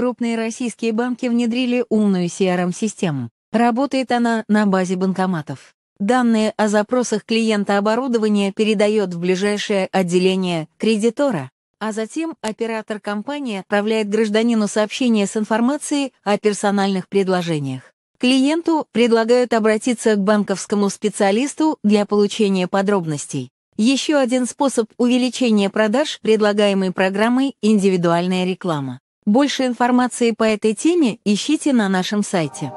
Крупные российские банки внедрили умную CRM-систему. Работает она на базе банкоматов. Данные о запросах клиента оборудования передает в ближайшее отделение кредитора, а затем оператор компании отправляет гражданину сообщение с информацией о персональных предложениях. Клиенту предлагают обратиться к банковскому специалисту для получения подробностей. Еще один способ увеличения продаж предлагаемой программой – индивидуальная реклама. Больше информации по этой теме ищите на нашем сайте.